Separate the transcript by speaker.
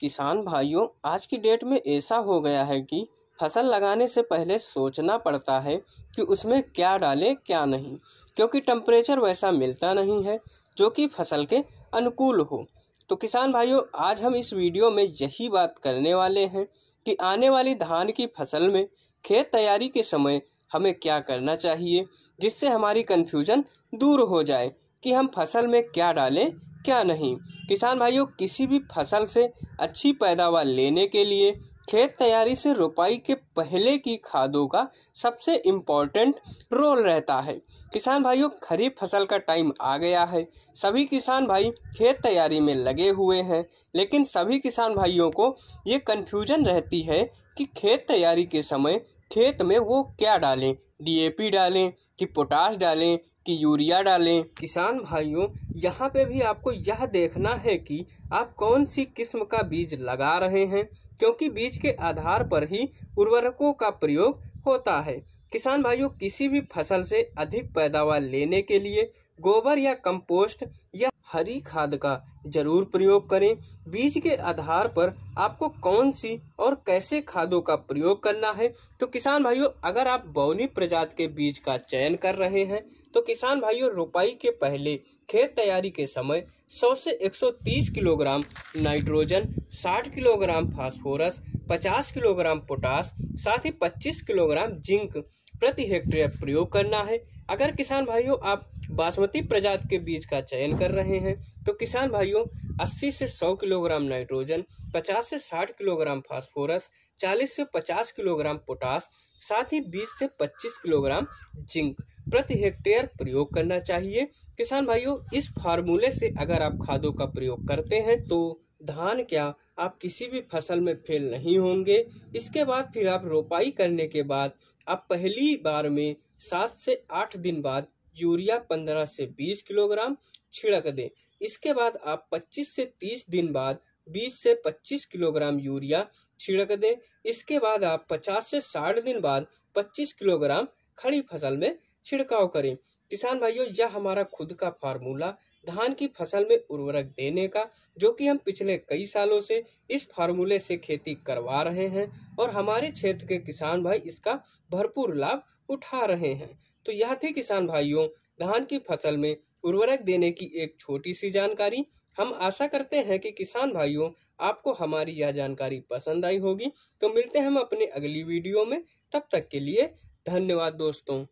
Speaker 1: किसान भाइयों आज की डेट में ऐसा हो गया है कि फसल लगाने से पहले सोचना पड़ता है कि उसमें क्या डालें क्या नहीं क्योंकि टम्परेचर वैसा मिलता नहीं है जो कि फसल के अनुकूल हो तो किसान भाइयों आज हम इस वीडियो में यही बात करने वाले हैं कि आने वाली धान की फसल में खेत तैयारी के समय हमें क्या करना चाहिए जिससे हमारी कन्फ्यूजन दूर हो जाए कि हम फसल में क्या डालें क्या नहीं किसान भाइयों किसी भी फसल से अच्छी पैदावार लेने के लिए खेत तैयारी से रोपाई के पहले की खादों का सबसे इम्पोर्टेंट रोल रहता है किसान भाइयों खरीफ फसल का टाइम आ गया है सभी किसान भाई खेत तैयारी में लगे हुए हैं लेकिन सभी किसान भाइयों को ये कन्फ्यूजन रहती है कि खेत तैयारी के समय खेत में वो क्या डालें डीएपी डालें कि पोटाश डालें कि यूरिया डालें किसान भाइयों यहाँ पे भी आपको यह देखना है कि आप कौन सी किस्म का बीज लगा रहे हैं क्योंकि बीज के आधार पर ही उर्वरकों का प्रयोग होता है किसान भाइयों किसी भी फसल से अधिक पैदावार लेने के लिए गोबर या कंपोस्ट या हरी खाद का जरूर प्रयोग करें बीज के आधार पर आपको कौन सी और कैसे खादों का प्रयोग करना है तो किसान भाइयों अगर आप बौनी प्रजात के बीज का चयन कर रहे हैं तो किसान भाइयों रोपाई के पहले खेत तैयारी के समय 100 से 130 kilogram nitrogen 60 kilogram phosphorus 50 kilogram potash साथ ही 25 किलोग्राम जिंक प्रति हेक्टेयर प्रयोग करना है अगर किसान भाइयों आप बासमती प्रजात के बीज का चयन कर रहे हैं तो किसान भाइयों 80 से 100 किलोग्राम नाइट्रोजन 50 से 60 किलोग्राम फास्फोरस 40 से 50 किलोग्राम पोटास साथ ही 20 से 25 किलोग्राम जिंक प्रति हेक्टेयर प्रयोग करना चाहिए किसान भाइयों इस फार्मूले से अगर आप खादों का प्रयोग करते हैं तो धान क्या आप किसी भी फसल में फेल नहीं होंगे इसके बाद फिर आप रोपाई करने के बाद आप पहली बार में सात से आठ दिन बाद यूरिया पंद्रह से बीस किलोग्राम छिड़क दें इसके बाद आप पच्चीस से तीस दिन बाद बीस से पच्चीस किलोग्राम यूरिया छिड़क दें इसके बाद आप पचास से साठ दिन बाद पच्चीस किलोग्राम खड़ी फसल में छिड़काव करें किसान भाइयों यह हमारा खुद का फार्मूला धान की फसल में उर्वरक देने का जो कि हम पिछले कई सालों से इस फार्मूले से खेती करवा रहे हैं और हमारे क्षेत्र के किसान भाई इसका भरपूर लाभ उठा रहे हैं तो यह थी किसान भाइयों धान की फसल में उर्वरक देने की एक छोटी सी जानकारी हम आशा करते हैं कि किसान भाइयों आपको हमारी यह जानकारी पसंद आई होगी तो मिलते हैं हम अपने अगली वीडियो में तब तक के लिए धन्यवाद दोस्तों